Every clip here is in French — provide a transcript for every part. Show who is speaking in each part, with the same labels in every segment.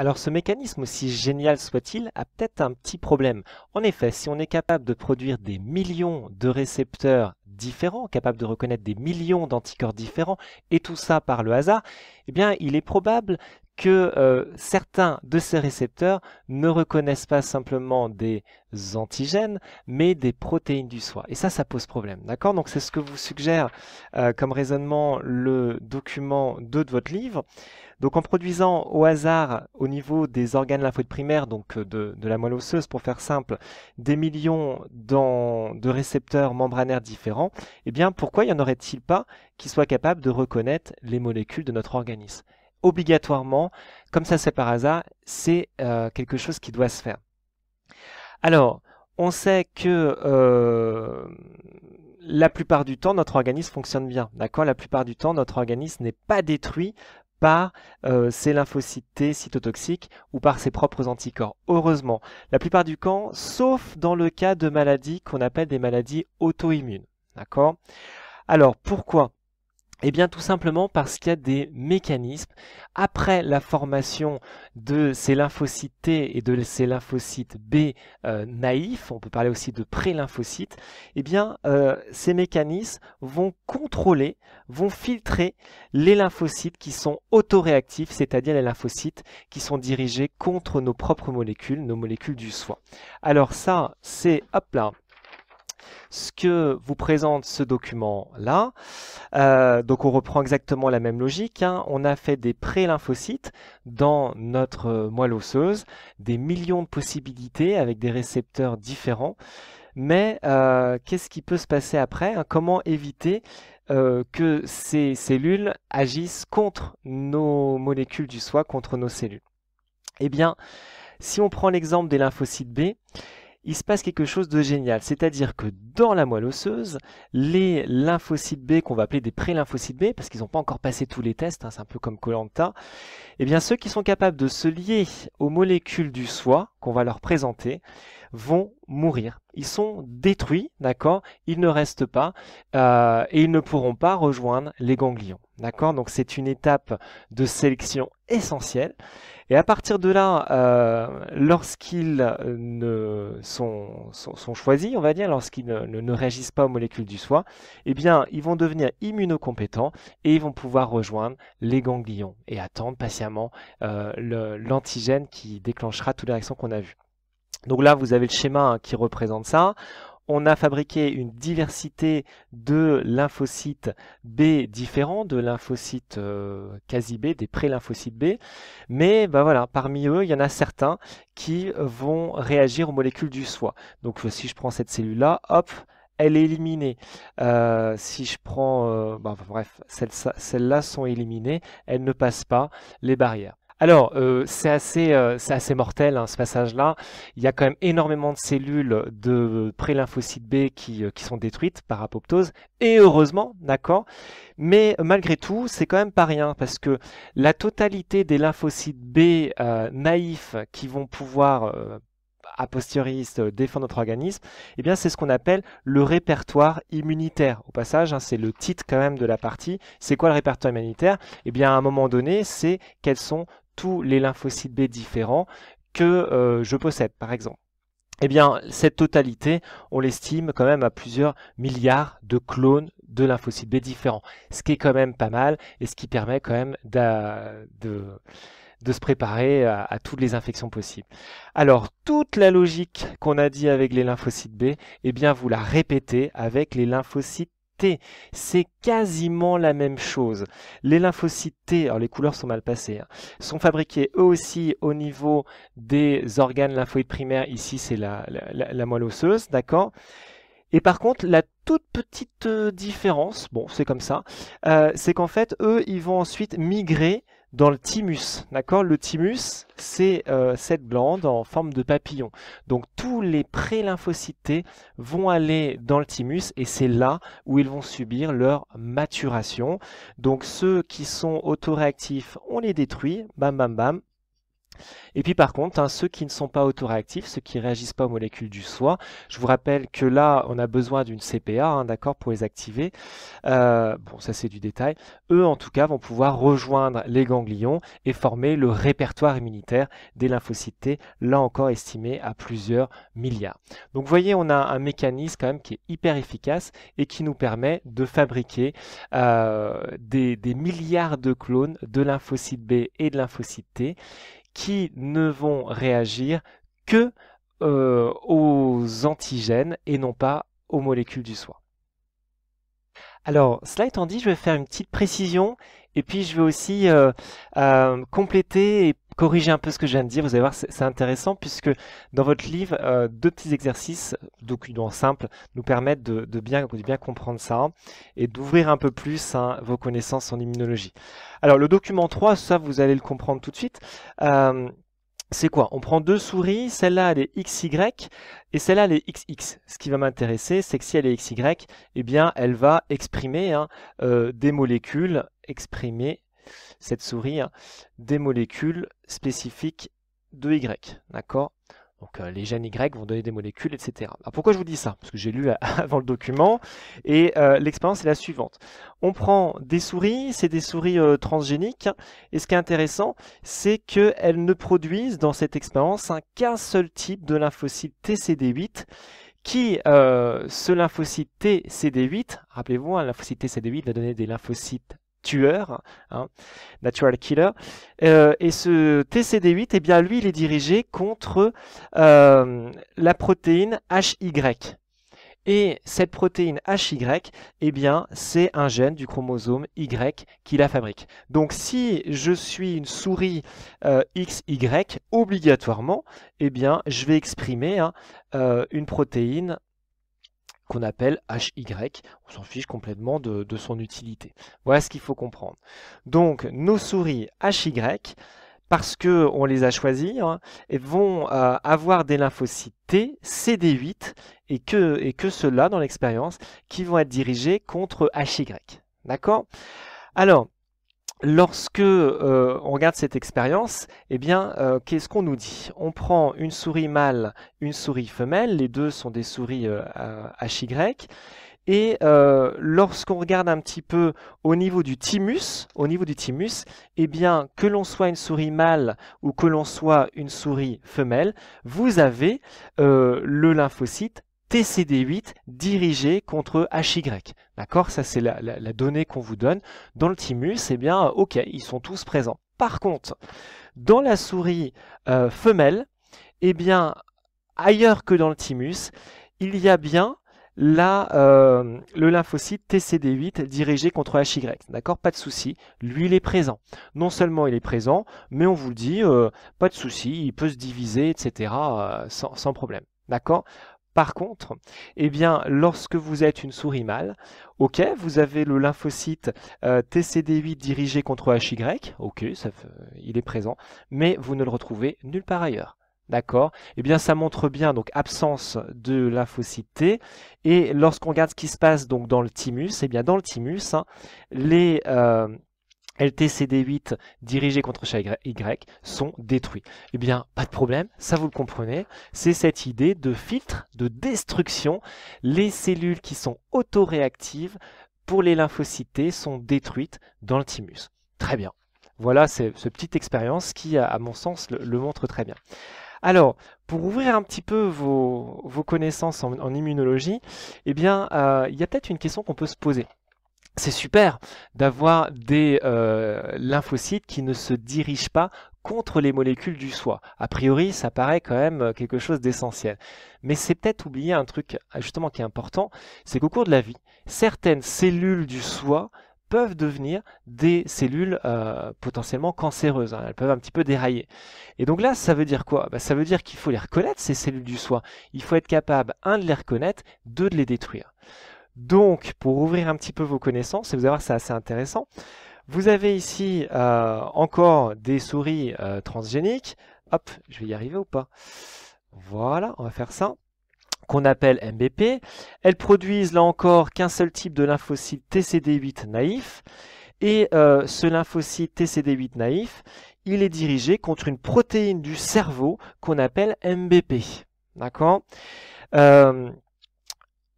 Speaker 1: Alors ce mécanisme, aussi génial soit-il, a peut-être un petit problème. En effet, si on est capable de produire des millions de récepteurs différents, capables de reconnaître des millions d'anticorps différents, et tout ça par le hasard, eh bien, il est probable que euh, certains de ces récepteurs ne reconnaissent pas simplement des antigènes, mais des protéines du soi. Et ça, ça pose problème. D'accord Donc c'est ce que vous suggère euh, comme raisonnement le document 2 de votre livre. Donc en produisant au hasard au niveau des organes lymphoïdes primaires, donc euh, de, la moelle osseuse pour faire simple, des millions de récepteurs membranaires différents, eh bien pourquoi y en aurait-il pas qui soient capables de reconnaître les molécules de notre organisme Obligatoirement, comme ça c'est par hasard, c'est euh, quelque chose qui doit se faire. Alors, on sait que euh, la plupart du temps, notre organisme fonctionne bien. D'accord La plupart du temps, notre organisme n'est pas détruit par euh, ses lymphocytes T cytotoxiques ou par ses propres anticorps. Heureusement, la plupart du temps, sauf dans le cas de maladies qu'on appelle des maladies auto-immunes. D'accord Alors, pourquoi eh bien tout simplement parce qu'il y a des mécanismes. Après la formation de ces lymphocytes T et de ces lymphocytes B euh, naïfs, on peut parler aussi de pré-lymphocytes, eh bien euh, ces mécanismes vont contrôler, vont filtrer les lymphocytes qui sont autoréactifs, c'est-à-dire les lymphocytes qui sont dirigés contre nos propres molécules, nos molécules du soin. Alors ça, c'est, hop là, ce que vous présente ce document-là. Euh, donc on reprend exactement la même logique. Hein. On a fait des pré-lymphocytes dans notre moelle osseuse, des millions de possibilités avec des récepteurs différents. Mais euh, qu'est-ce qui peut se passer après hein? Comment éviter euh, que ces cellules agissent contre nos molécules du soi, contre nos cellules Eh bien, si on prend l'exemple des lymphocytes B, il se passe quelque chose de génial. C'est-à-dire que dans la moelle osseuse, les lymphocytes B, qu'on va appeler des pré-lymphocytes B, parce qu'ils n'ont pas encore passé tous les tests, hein, c'est un peu comme Colanta, eh bien ceux qui sont capables de se lier aux molécules du soi, qu'on va leur présenter, vont mourir. Ils sont détruits, d'accord Ils ne restent pas euh, et ils ne pourront pas rejoindre les ganglions, d'accord Donc c'est une étape de sélection essentielle. Et à partir de là, euh, lorsqu'ils euh, ne sont, choisis, on va dire, lorsqu'ils ne, ne, réagissent pas aux molécules du soi, eh bien, ils vont devenir immunocompétents et ils vont pouvoir rejoindre les ganglions et attendre patiemment l'antigène qui déclenchera toutes les réactions qu'on a vues. Donc là, vous avez le schéma hein, qui représente ça. On a fabriqué une diversité de lymphocytes B différents, de lymphocytes euh, quasi B, des pré-lymphocytes B. Mais bah voilà, parmi eux, il y en a certains qui vont réagir aux molécules du soi. Donc euh, si je prends cette cellule-là, hop, elle est éliminée. Euh, si je prends, bah, bref, celles-là sont éliminées, elles ne passent pas les barrières. Alors, euh, c'est assez, euh, assez, mortel hein, ce passage-là. Il y a quand même énormément de cellules de pré-lymphocytes B qui, euh, sont détruites par apoptose, et heureusement, d'accord Mais malgré tout, c'est quand même pas rien, parce que la totalité des lymphocytes B naïfs qui vont pouvoir a posteriori défendre notre organisme, et eh bien c'est ce qu'on appelle le répertoire immunitaire. Au passage, hein, c'est le titre quand même de la partie. C'est quoi le répertoire immunitaire Eh bien à un moment donné, c'est qu'elles sont tous les lymphocytes B différents que euh, je possède, par exemple. Eh bien, cette totalité, on l'estime quand même à plusieurs milliards de clones de lymphocytes B différents, ce qui est quand même pas mal et ce qui permet quand même de, se préparer à, à, toutes les infections possibles. Alors, toute la logique qu'on a dit avec les lymphocytes B, eh bien, vous la répétez avec les lymphocytes c'est quasiment la même chose. Les lymphocytes T, alors les couleurs sont mal passées, hein, sont fabriqués eux aussi au niveau des organes lymphoïdes primaires. Ici, c'est la, moelle osseuse, d'accord et par contre, la toute petite euh, différence, bon, c'est comme ça, euh, c'est qu'en fait, eux, ils vont ensuite migrer dans le thymus. D'accord Le thymus, c'est euh, cette glande en forme de papillon. Donc tous les pré T vont aller dans le thymus et c'est là où ils vont subir leur maturation. Donc ceux qui sont autoréactifs, on les détruit, bam bam bam, et puis par contre, hein, ceux qui ne sont pas autoréactifs, ceux qui ne réagissent pas aux molécules du soi, je vous rappelle que là, on a besoin d'une CPA, hein, d'accord, pour les activer. Euh, bon, ça c'est du détail. Eux, en tout cas, vont pouvoir rejoindre les ganglions et former le répertoire immunitaire des lymphocytes T, là encore estimé à plusieurs milliards. Donc vous voyez, on a un mécanisme quand même qui est hyper efficace et qui nous permet de fabriquer euh, des, des milliards de clones de lymphocytes B et de lymphocytes T qui ne vont réagir que euh, aux antigènes et non pas aux molécules du soin. Alors, cela étant dit, je vais faire une petite précision et puis je vais aussi euh, euh, compléter et corriger un peu ce que je viens de dire, vous allez voir, c'est intéressant puisque dans votre livre, euh, deux petits exercices, documents simples, nous permettent de, bien, comprendre ça et d'ouvrir un peu plus hein, vos connaissances en immunologie. Alors le document 3, ça vous allez le comprendre tout de suite. Euh, c'est quoi On prend deux souris, celle-là elle est XY et celle-là elle est XX. Ce qui va m'intéresser, c'est que si elle est XY, eh bien elle va exprimer hein, euh, des molécules exprimées cette souris, hein, des molécules spécifiques de Y. D'accord donc euh, les gènes Y vont donner des molécules, etc. Alors pourquoi je vous dis ça Parce que j'ai lu euh, avant le document, et euh, l'expérience est la suivante. On prend des souris, c'est des souris transgéniques, et ce qui est intéressant, c'est qu'elles ne produisent dans cette expérience hein, qu'un seul type de lymphocyte TCD8, qui, ce lymphocyte TCD8, rappelez-vous, un hein, lymphocyte TCD8 va donner des lymphocytes tueur, hein, natural killer. Euh, et ce TCD8, eh bien, lui, il est dirigé contre euh, la protéine HY. Et cette protéine HY, eh bien, c'est un gène du chromosome Y qui la fabrique. Donc si je suis une souris euh, XY, obligatoirement, eh bien, je vais exprimer hein, une protéine qu'on appelle HY. On s'en fiche complètement de, son utilité. Voilà ce qu'il faut comprendre. Donc nos souris HY, parce que on les a choisies, hein, vont euh, avoir des lymphocytes T, CD8 et que, et que ceux-là dans l'expérience qui vont être dirigés contre HY. D'accord Alors, lorsque euh, on regarde cette expérience, eh bien, euh, qu'est-ce qu'on nous dit On prend une souris mâle, une souris femelle, les deux sont des souris euh, HY, et euh, lorsqu'on regarde un petit peu au niveau du thymus, au niveau du thymus, eh bien, que l'on soit une souris mâle ou que l'on soit une souris femelle, vous avez le lymphocyte TCD8 dirigé contre HY. D'accord Ça, c'est la, donnée qu'on vous donne. Dans le thymus, eh bien, ok, ils sont tous présents. Par contre, dans la souris euh, femelle, eh bien, ailleurs que dans le thymus, il y a bien la, euh, le lymphocyte TCD8 dirigé contre HY. D'accord Pas de souci, lui il est présent. Non seulement il est présent, mais on vous dit, euh, pas de souci, il peut se diviser, etc. sans, sans, problème. D'accord par contre, eh bien, lorsque vous êtes une souris mâle, ok, vous avez le lymphocyte euh, TCD8 dirigé contre HY, ok, ça il est présent, mais vous ne le retrouvez nulle part ailleurs. D'accord Eh bien, ça montre bien donc absence de lymphocyte T. Et lorsqu'on regarde ce qui se passe donc dans le thymus, eh bien dans le thymus, hein, les, euh, LTCD8 dirigés contre chat Y sont détruits. Eh bien, pas de problème, ça vous le comprenez, c'est cette idée de filtre, de destruction. Les cellules qui sont autoréactives pour les lymphocytes sont détruites dans le thymus. Très bien. Voilà cette petite expérience qui, à mon sens, le, montre très bien. Alors, pour ouvrir un petit peu vos, connaissances en, immunologie, eh bien, euh, il y a peut-être une question qu'on peut se poser c'est super d'avoir des euh, lymphocytes qui ne se dirigent pas contre les molécules du soi. A priori, ça paraît quand même euh, quelque chose d'essentiel. Mais c'est peut-être oublier un truc euh, justement qui est important, c'est qu'au cours de la vie, certaines cellules du soi peuvent devenir des cellules potentiellement cancéreuses. Hein. Elles peuvent un petit peu dérailler. Et donc là, ça veut dire quoi bah, Ça veut dire qu'il faut les reconnaître, ces cellules du soi. Il faut être capable, un, de les reconnaître, deux, de les détruire. Donc, pour ouvrir un petit peu vos connaissances, et vous allez voir, c'est assez intéressant, vous avez ici euh, encore des souris euh, transgéniques. Hop, je vais y arriver ou pas Voilà, on va faire ça qu'on appelle MBP. Elles produisent là encore qu'un seul type de lymphocyte TCD8 naïf. Et euh, ce lymphocyte TCD8 naïf, il est dirigé contre une protéine du cerveau qu'on appelle MBP. D'accord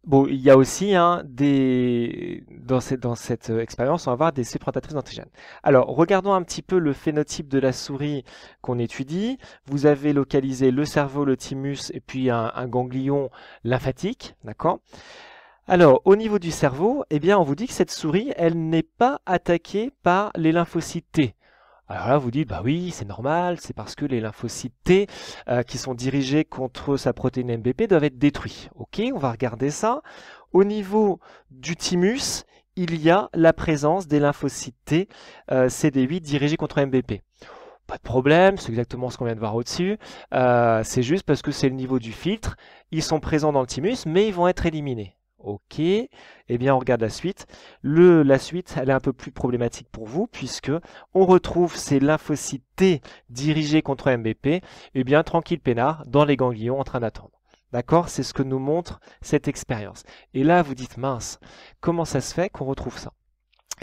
Speaker 1: Bon, il y a aussi hein, des dans cette, dans cette euh, expérience, on va avoir des séparatrices d'antigènes. Alors, regardons un petit peu le phénotype de la souris qu'on étudie. Vous avez localisé le cerveau, le thymus, et puis un, un ganglion lymphatique, d'accord alors, au niveau du cerveau, eh bien, on vous dit que cette souris, elle n'est pas attaquée par les lymphocytes T. Alors là, vous dites, bah oui, c'est normal, c'est parce que les lymphocytes T euh, qui sont dirigés contre sa protéine MBP doivent être détruits. Ok, on va regarder ça. Au niveau du thymus, il y a la présence des lymphocytes T euh, CD8 dirigés contre MBP. Pas de problème, c'est exactement ce qu'on vient de voir au-dessus. Euh, c'est juste parce que c'est le niveau du filtre. Ils sont présents dans le thymus, mais ils vont être éliminés. OK. Eh bien, on regarde la suite. la suite, elle est un peu plus problématique pour vous, puisque on retrouve ces lymphocytes T dirigés contre MBP, eh bien, tranquille peinard, dans les ganglions, en train d'attendre. D'accord C'est ce que nous montre cette expérience. Et là, vous dites, mince, comment ça se fait qu'on retrouve ça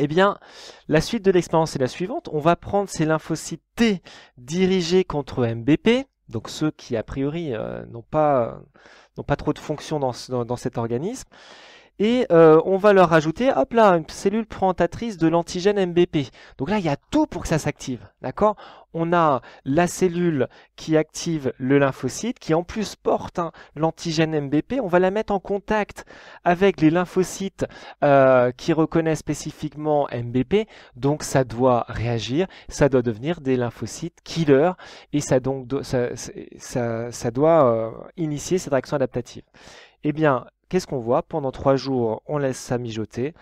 Speaker 1: eh bien, la suite de l'expérience est la suivante. On va prendre ces lymphocytes T dirigés contre MBP, donc ceux qui a priori euh, n'ont pas, pas trop de fonctions dans, cet organisme et euh, on va leur ajouter, hop là, une cellule présentatrice de l'antigène MBP. Donc là, il y a tout pour que ça s'active, d'accord On a la cellule qui active le lymphocyte, qui en plus porte hein, l'antigène MBP. On va la mettre en contact avec les lymphocytes euh, qui reconnaissent spécifiquement MBP. Donc ça doit réagir, ça doit devenir des lymphocytes killer, et ça, donc, ça, ça, doit euh, initier cette réaction adaptative. Eh bien, qu'est-ce qu'on voit Pendant trois jours, on laisse ça mijoter.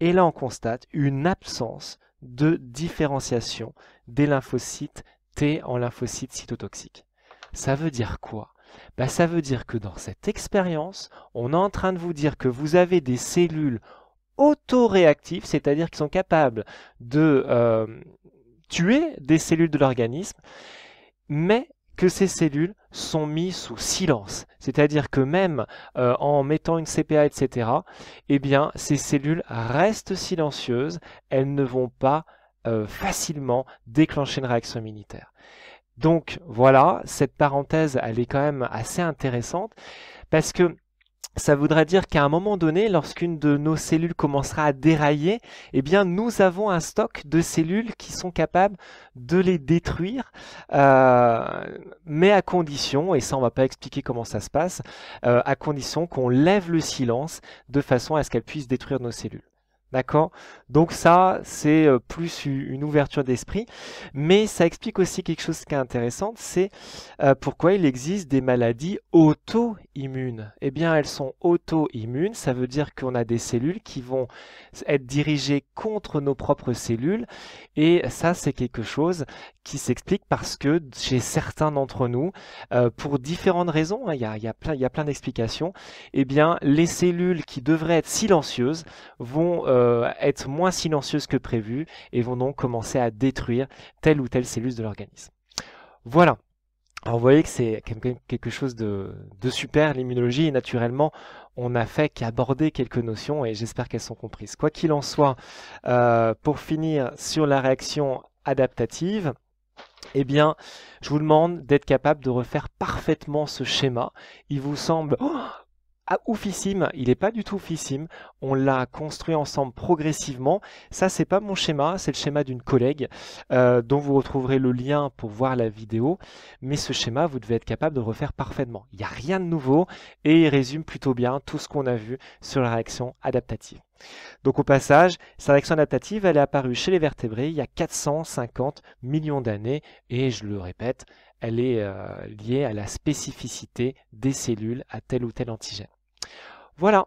Speaker 1: Et là, on constate une absence de différenciation des lymphocytes T en lymphocytes cytotoxiques. Ça veut dire quoi bah, Ça veut dire que dans cette expérience, on est en train de vous dire que vous avez des cellules autoréactives, c'est-à-dire qui sont capables de euh, tuer des cellules de l'organisme, mais que ces cellules sont mis sous silence. C'est-à-dire que même euh, en mettant une CPA, etc., eh bien, ces cellules restent silencieuses, elles ne vont pas euh, facilement déclencher une réaction immunitaire. Donc voilà, cette parenthèse, elle est quand même assez intéressante, parce que ça voudra dire qu'à un moment donné, lorsqu'une de nos cellules commencera à dérailler, eh bien, nous avons un stock de cellules qui sont capables de les détruire, euh, mais à condition, et ça on va pas expliquer comment ça se passe, euh, à condition qu'on lève le silence de façon à ce qu'elles puissent détruire nos cellules. D'accord Donc ça, c'est euh, plus une ouverture d'esprit. Mais ça explique aussi quelque chose qui est intéressant, c'est euh, pourquoi il existe des maladies auto-immunes. Eh bien, elles sont auto-immunes, ça veut dire qu'on a des cellules qui vont être dirigées contre nos propres cellules. Et ça, c'est quelque chose qui s'explique parce que chez certains d'entre nous, euh, pour différentes raisons, hein, il y a, plein, d'explications, eh bien, les cellules qui devraient être silencieuses vont... Euh, être moins silencieuse que prévu et vont donc commencer à détruire telle ou telle cellule de l'organisme. Voilà. Alors vous voyez que c'est quelque chose de, super l'immunologie et naturellement on n'a fait qu'aborder quelques notions et j'espère qu'elles sont comprises. Quoi qu'il en soit, euh, pour finir sur la réaction adaptative, eh bien, je vous demande d'être capable de refaire parfaitement ce schéma. Il vous semble, oh, ah, oufissime, il n'est pas du tout oufissime, on l'a construit ensemble progressivement. Ça, c'est pas mon schéma, c'est le schéma d'une collègue euh, dont vous retrouverez le lien pour voir la vidéo. Mais ce schéma, vous devez être capable de refaire parfaitement. Il n'y a rien de nouveau et il résume plutôt bien tout ce qu'on a vu sur la réaction adaptative. Donc au passage, cette réaction adaptative, elle est apparue chez les vertébrés il y a 450 millions d'années et je le répète, elle est euh, liée à la spécificité des cellules à tel ou tel antigène. Voilà.